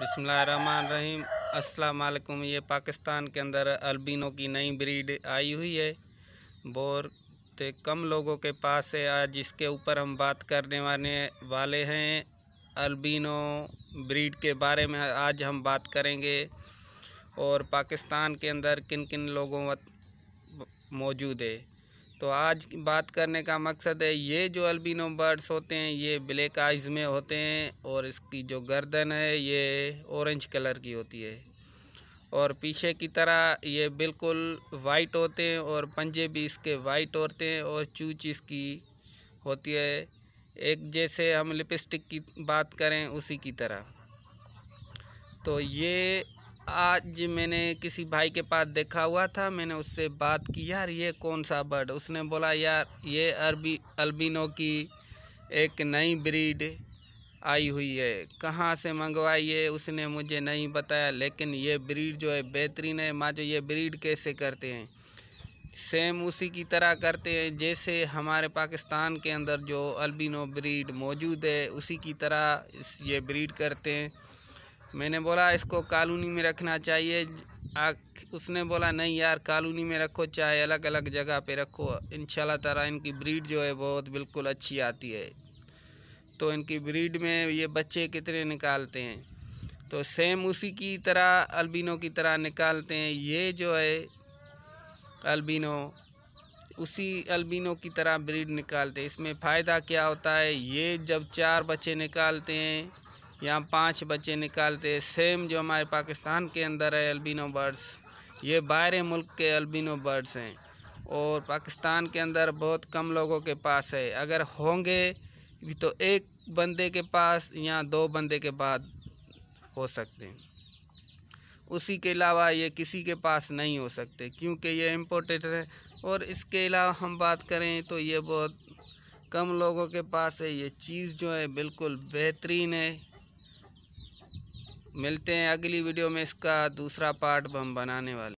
बिसमीम असलकुम ये पाकिस्तान के अंदर अल्बिनो की नई ब्रीड आई हुई है तो कम लोगों के पास है आज जिसके ऊपर हम बात करने वाले वाले हैं अल्बिनो ब्रीड के बारे में आज हम बात करेंगे और पाकिस्तान के अंदर किन किन लोगों मौजूद है तो आज की बात करने का मकसद है ये जो अल्बिनो बर्ड्स होते हैं ये ब्लैक आइज़ में होते हैं और इसकी जो गर्दन है ये ऑरेंज कलर की होती है और पीछे की तरह ये बिल्कुल वाइट होते हैं और पंजे भी इसके वाइट होते हैं और चूच इसकी होती है एक जैसे हम लिपस्टिक की बात करें उसी की तरह तो ये आज मैंने किसी भाई के पास देखा हुआ था मैंने उससे बात की यार ये कौन सा बर्ड उसने बोला यार ये अरबी अल्बिनो की एक नई ब्रीड आई हुई है कहाँ से मंगवाई है उसने मुझे नहीं बताया लेकिन ये ब्रीड जो है बेहतरीन है माँ जो ये ब्रीड कैसे करते हैं सेम उसी की तरह करते हैं जैसे हमारे पाकिस्तान के अंदर जो अल्बिनो ब्रीड मौजूद है उसी की तरह ये ब्रीड करते हैं मैंने बोला इसको कॉलोनी में रखना चाहिए उसने बोला नहीं यार कॉलोनी में रखो चाहे अलग अलग जगह पे रखो इन तारा इनकी ब्रीड जो है बहुत बिल्कुल अच्छी आती है तो इनकी ब्रीड में ये बच्चे कितने निकालते हैं तो सेम उसी की तरह अल्बिनो की तरह निकालते हैं ये जो है अल्बिनो उसी अल्बिनो की तरह ब्रीड निकालते हैं इसमें फ़ायदा क्या होता है ये जब चार बच्चे निकालते हैं यहाँ पांच बच्चे निकालते सेम जो हमारे पाकिस्तान के अंदर है एल्बिनो बर्ड्स ये बाहर मुल्क के एल्बिनो बर्ड्स हैं और पाकिस्तान के अंदर बहुत कम लोगों के पास है अगर होंगे भी तो एक बंदे के पास या दो बंदे के बाद हो सकते हैं उसी के अलावा ये किसी के पास नहीं हो सकते क्योंकि ये इम्पोर्टेड है और इसके अलावा हम बात करें तो ये बहुत कम लोगों के पास है ये चीज़ जो है बिल्कुल बेहतरीन है मिलते हैं अगली वीडियो में इसका दूसरा पार्ट हम बनाने वाले